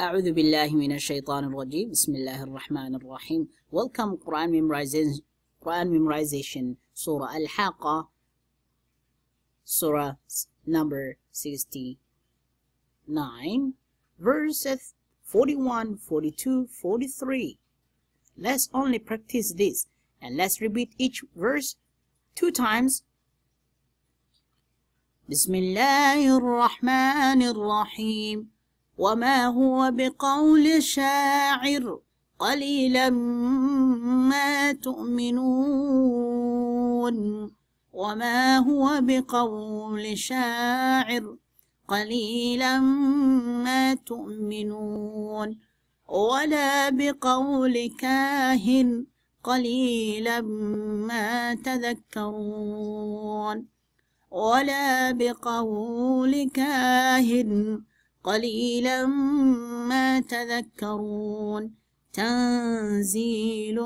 أعوذ بالله من الشيطان الرجيم بسم الله الرحمن الرحيم Welcome Quran memorization Quran memorization Surah Al-Haqqa Surah number 69 verses 41, 42, 43 Let's only practice this and let's repeat each verse two times بسم الله الرحمن الرحيم وما هو بقول شاعر قليلا ما تؤمنون وما هو بقول شاعر قليلا ما تؤمنون ولا بقول كاهن قليلا ما تذكرون ولا بقول كاهن قليلا ما تذكرون تنزيل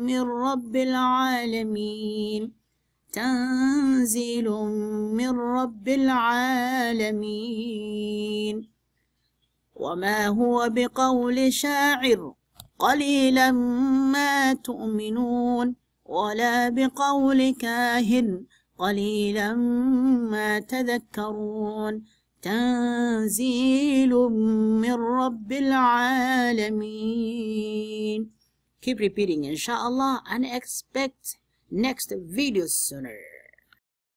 من رب العالمين تنزيل من رب العالمين وما هو بقول شاعر قليلا ما تؤمنون ولا بقول كاهن قليلا ما تذكرون تنزيل من رب العالمين keep repeating inshallah and expect next video sooner